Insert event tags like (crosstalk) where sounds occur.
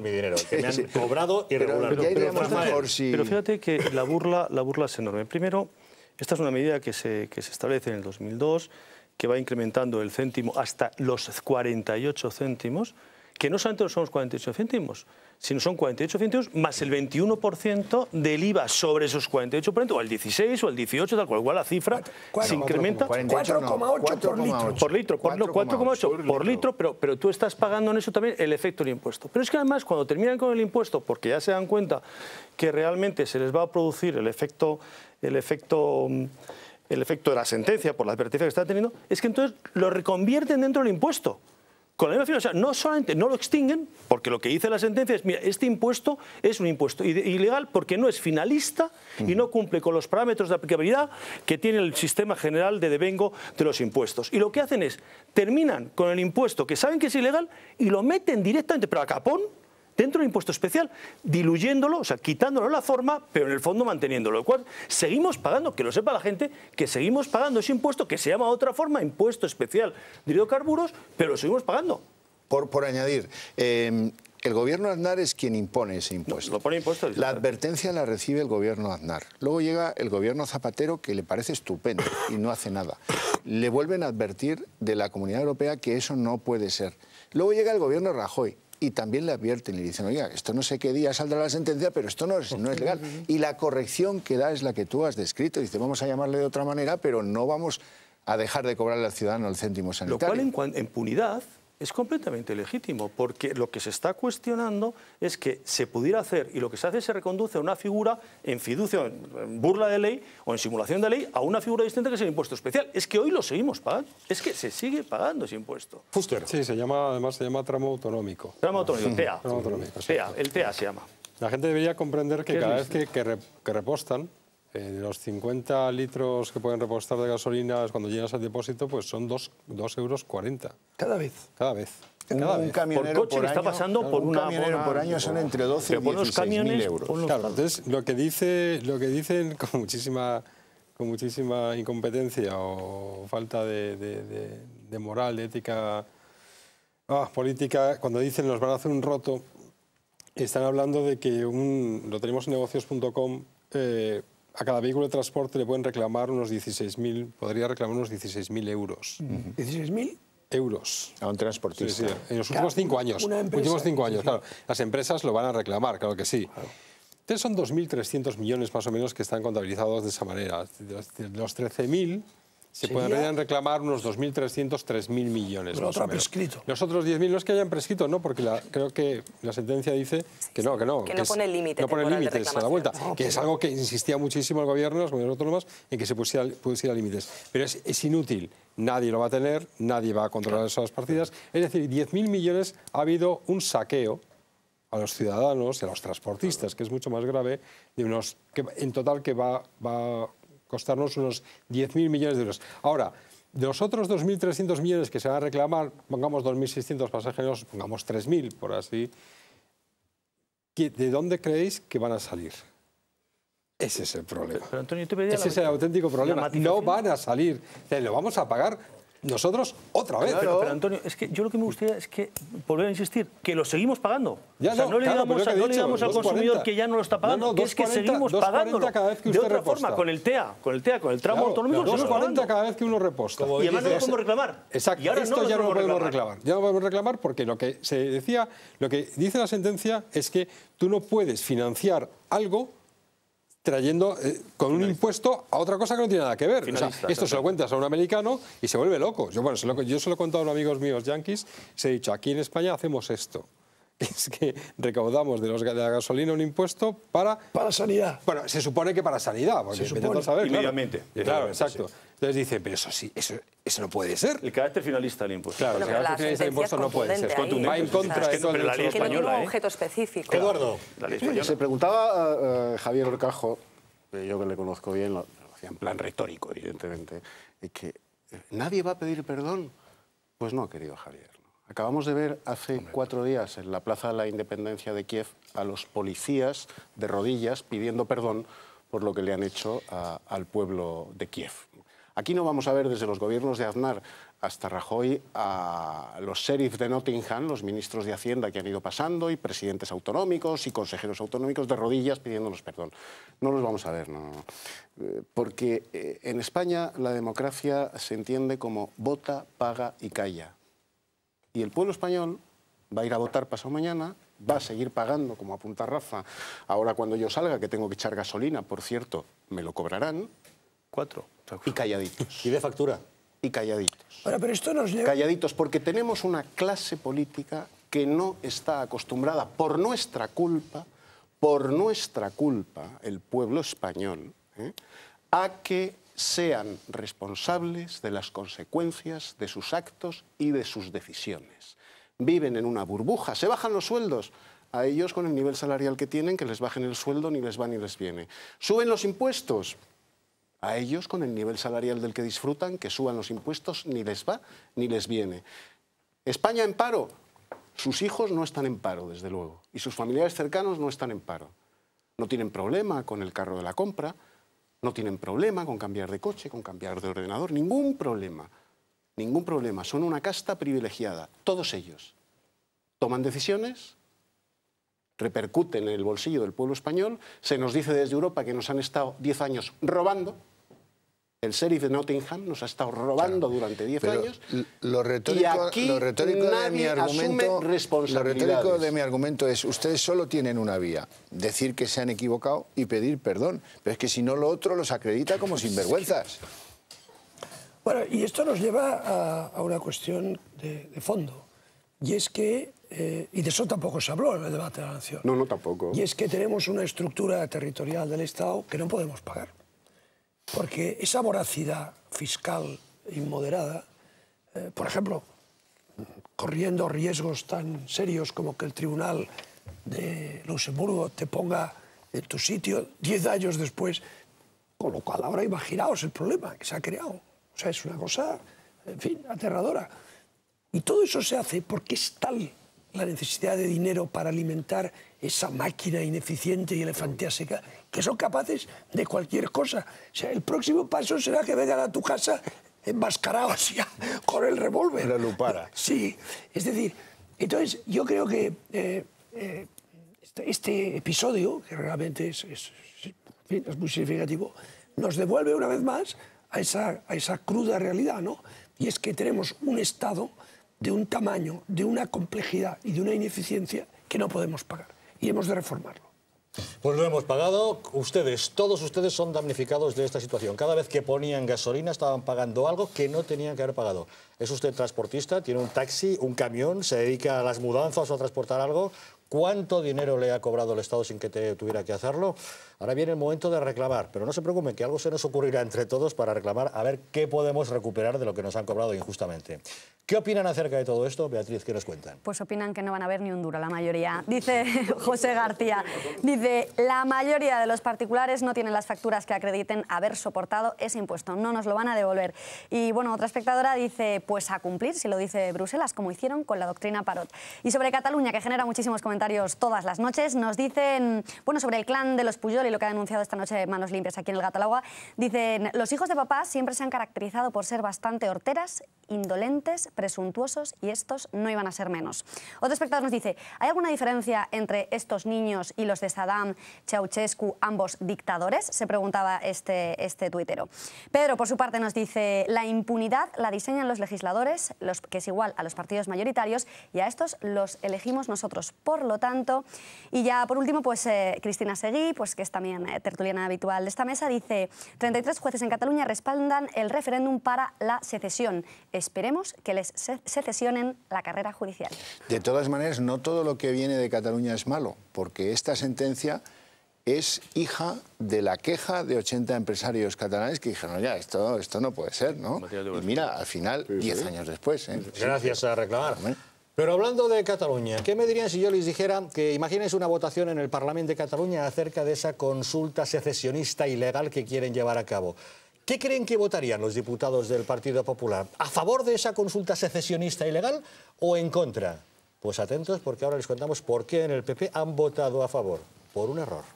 mi dinero, que me han cobrado irregularmente. Pero, fíjate que la burla, la burla es enorme. Primero, esta es una medida que se, que se establece en el 2002, que va incrementando el céntimo hasta los 48 céntimos, que no solamente son los 48 céntimos, sino son 48 céntimos más el 21% del IVA sobre esos 48%, o el 16 o el 18, tal cual, igual la cifra se incrementa 4,8 por litro. Por litro, 4,8 por litro, pero, pero tú estás pagando en eso también el efecto del impuesto. Pero es que además cuando terminan con el impuesto, porque ya se dan cuenta que realmente se les va a producir el efecto, el efecto el efecto de la sentencia por la advertencia que están teniendo, es que entonces lo reconvierten dentro del impuesto. Con la misma o sea, no solamente no lo extinguen, porque lo que dice la sentencia es, mira, este impuesto es un impuesto ilegal porque no es finalista y no cumple con los parámetros de aplicabilidad que tiene el sistema general de devengo de los impuestos. Y lo que hacen es, terminan con el impuesto que saben que es ilegal y lo meten directamente, pero a capón, dentro del impuesto especial, diluyéndolo, o sea, quitándolo la forma, pero en el fondo manteniéndolo. Lo cual seguimos pagando, que lo sepa la gente, que seguimos pagando ese impuesto que se llama otra forma impuesto especial de hidrocarburos, pero lo seguimos pagando. Por, por añadir, em, El gobierno Aznar es quien impone ese impuesto. lo pone impuesto. La advertencia la recibe el gobierno Aznar. Luego llega el gobierno Zapatero que le parece estupendo y no hace nada. Le vuelven a advertir de la Comunidad Europea que eso no puede ser. Luego llega el gobierno Rajoy y también le advierten, y dicen, oiga, esto no sé qué día saldrá la sentencia, pero esto no es, no es legal. Y la corrección que da es la que tú has descrito, dice, vamos a llamarle de otra manera, pero no vamos a dejar de cobrarle al ciudadano el céntimo sanitario. Lo cual en, en impunidad es completamente legítimo, porque lo que se está cuestionando es que se pudiera hacer, y lo que se hace es se reconduce a una figura en fiducia, en burla de ley o en simulación de ley, a una figura distinta que es el impuesto especial. Es que hoy lo seguimos pagando, es que se sigue pagando ese impuesto. Sí, se llama, además se llama tramo autonómico. Tramo autonómico, Tramo TEA, el TEA se llama. La gente debería comprender que cada vez que, repostan, eh, los 50 litros que pueden repostar de gasolina cuando llenas al depósito, pues son 2,40 euros. Cada vez. Cada vez. Un, camionero por, está pasando por una, por año son entre 12 y euros. entonces lo que, dice, lo que dicen (laughs) con muchísima, con muchísima incompetencia o falta de, moral, de ética ah, política, cuando dicen nos van a hacer un roto, están hablando de que un, lo tenemos en negocios.com, a cada vehículo de transporte le pueden reclamar unos 16.000, podría reclamar unos 16.000 euros. ¿16.000? euros. A un transportista. En los últimos cinco años. últimos cinco años, claro. Las empresas lo van a reclamar, claro que sí. Entonces son 2.300 millones más o menos que están contabilizados de esa manera. los 13.000 se podrían reclamar unos 2.300, 3.000 millones. Pero otro ha prescrito. Los otros 10.000 no es que hayan prescrito, ¿no? Porque creo que la sentencia dice que no, que no. Que, no pone límite. No pone límites a la vuelta. Ah, que es algo que insistía muchísimo el gobierno, los gobiernos autónomos, en que se pusiera, límites. Pero es, inútil nadie lo va a tener, nadie va a controlar esas partidas. Es decir, 10.000 millones ha habido un saqueo a los ciudadanos, a los transportistas, que es mucho más grave, de unos que en total que va costarnos unos 10.000 millones de euros. Ahora, de los otros 2.300 millones que se van a reclamar, pongamos 2.600 pasajeros, pongamos 3.000 por así, ¿de dónde creéis que van a salir? Ese es el problema. Ese es el auténtico problema. No van a salir. lo vamos a pagar nosotros otra vez. Pero, Antonio, es que yo lo que me gustaría es que, volver a insistir, que lo seguimos pagando. o sea, no, le damos pues digamos, al consumidor que ya no lo está pagando, que es que seguimos pagándolo. de otra forma, con el TEA, con el TEA, con el tramo claro, 2,40 cada vez que uno reposta. y además no lo podemos reclamar. Exacto, y ahora esto ya no lo podemos reclamar. Ya no podemos reclamar porque lo que se decía, lo que dice la sentencia es que tú no puedes financiar algo trayendo eh, con un impuesto a otra cosa que no tiene nada que ver. esto se lo cuentas a un americano y se vuelve loco. Yo, bueno, se lo, yo se lo he contado a unos amigos míos yanquis, se he dicho, aquí en España hacemos esto. (laughs) Es que recaudamos de, los, de la gasolina un impuesto para... Para sanidad. Bueno, se supone que para sanidad, porque se supone. saber. Y claro. exacto. Entonces dice, pero eso sí, eso, no puede ser. El carácter finalista del impuesto. Claro, el carácter finalista del impuesto no puede ser. Va en contra de todo el pero un ¿eh? objeto específico. Eduardo, se preguntaba eh, Javier Orcajo, eh, yo que le conozco bien, lo, hacía en plan retórico, evidentemente, que nadie va a pedir perdón. Pues no, querido Javier. Acabamos de ver hace cuatro días en la Plaza de la Independencia de Kiev a los policías de rodillas pidiendo perdón por lo que le han hecho al pueblo de Kiev. Aquí no vamos a ver desde los gobiernos de Aznar hasta Rajoy a los sheriffs de Nottingham, los ministros de Hacienda que han ido pasando, y presidentes autonómicos y consejeros autonómicos de rodillas pidiéndonos perdón. No los vamos a ver, no, eh, Porque eh, en España la democracia se entiende como vota, paga y calla. Y el pueblo español va a ir a votar pasado mañana va a seguir pagando, como apunta Rafa, ahora cuando yo salga, que tengo que echar gasolina, por cierto, me lo cobrarán, y calladitos. ¿Y de factura? Y calladitos. Ahora, pero esto nos Calladitos, porque tenemos una clase política que no está acostumbrada, por nuestra culpa, por nuestra culpa, el pueblo español, ¿eh? a que sean responsables de las consecuencias de sus actos y de sus decisiones. Viven en una burbuja, se bajan los sueldos, a ellos con el nivel salarial que tienen, que les bajen el sueldo, ni les va ni les viene. Suben los impuestos, a ellos, con el nivel salarial del que disfrutan, que suban los impuestos, ni les va ni les viene. España en paro. Sus hijos no están en paro, desde luego, y sus familiares cercanos no están en paro. No tienen problema con el carro de la compra, no tienen problema con cambiar de coche, con cambiar de ordenador, ningún problema. Ningún problema. Son una casta privilegiada, todos ellos. Toman decisiones, repercuten en el bolsillo del pueblo español, se nos dice desde Europa que nos han estado 10 años robando, el sheriff de Nottingham nos ha estado robando durante 10 años. Lo retórico, de mi argumento, Lo retórico de mi argumento es, ustedes solo tienen una vía, decir que se han equivocado y pedir perdón. Pero es que si no, lo otro los acredita como (laughs) sinvergüenzas. Bueno, y esto nos lleva a, una cuestión de, fondo. Y es que, eh, y de eso tampoco se habló en el debate de la nación. No, no, tampoco. Y es que tenemos una estructura territorial del Estado que no podemos pagar. Porque esa voracidad fiscal inmoderada, eh, por ejemplo, corriendo riesgos tan serios como que el tribunal de Luxemburgo te ponga en tu sitio diez años después, con lo cual ahora imaginaos el problema que se ha creado. O sea, es una cosa, en fin, aterradora. Y todo eso se hace porque es tal la necesidad de dinero para alimentar esa máquina ineficiente y elefanteásica, que son capaces de cualquier cosa. O sea, el próximo paso será que vengan a tu casa enmascarados ya con el revólver. La lupara. Sí, es decir, entonces yo creo que eh, eh, este, este episodio, que realmente es, es, muy significativo, nos devuelve una vez más a esa, a esa cruda realidad, ¿no? Y es que tenemos un Estado de un tamaño, de una complejidad y de una ineficiencia que no podemos pagar. Y hemos de reformarlo. Pues lo hemos pagado. Ustedes, todos ustedes son damnificados de esta situación. Cada vez que ponían gasolina estaban pagando algo que no tenían que haber pagado. Es usted transportista, tiene un taxi, un camión, se dedica a las mudanzas o a transportar algo cuánto dinero le ha cobrado el Estado sin que te tuviera que hacerlo. Ahora viene el momento de reclamar, pero no se preocupen que algo se nos ocurrirá entre todos para reclamar a ver qué podemos recuperar de lo que nos han cobrado injustamente. ¿Qué opinan acerca de todo esto, Beatriz? ¿Qué nos cuentan? Pues opinan que no van a haber ni un duro, la mayoría. Dice (laughs) José García, dice, la mayoría de los particulares no tienen las facturas que acrediten haber soportado ese impuesto, no nos lo van a devolver. Y bueno, otra espectadora dice, pues a cumplir, si lo dice Bruselas, como hicieron con la doctrina Parot. Y sobre Cataluña, que genera muchísimos comentarios, todas las noches. Nos dicen, bueno, sobre el clan de los Puyol y lo que ha denunciado esta noche Manos Limpias aquí en el Gatalagua, dicen, los hijos de papá siempre se han caracterizado por ser bastante horteras, indolentes, presuntuosos y estos no iban a ser menos. Otro espectador nos dice, ¿hay alguna diferencia entre estos niños y los de Saddam, Ceausescu, ambos dictadores? Se preguntaba este, este tuitero. Pedro, por su parte, nos dice, la impunidad la diseñan los legisladores, los, que es igual a los partidos mayoritarios, y a estos los elegimos nosotros por lo tanto. Y ya por último, pues eh, Cristina Seguí, pues, que es también eh, tertuliana habitual de esta mesa, dice 33 jueces en Cataluña respaldan el referéndum para la secesión. Esperemos que les secesionen la carrera judicial. De todas maneras, no todo lo que viene de Cataluña es malo, porque esta sentencia es hija de la queja de 80 empresarios catalanes que dijeron, ya, esto, esto no puede ser, ¿no? mira, al final, 10 años después. ¿eh? Gracias a reclamar. Pero hablando de Cataluña, ¿qué me dirían si yo les dijera que imagínense una votación en el Parlamento de Cataluña acerca de esa consulta secesionista ilegal que quieren llevar a cabo? ¿Qué creen que votarían los diputados del Partido Popular? ¿A favor de esa consulta secesionista ilegal o en contra? Pues atentos porque ahora les contamos por qué en el PP han votado a favor, por un error.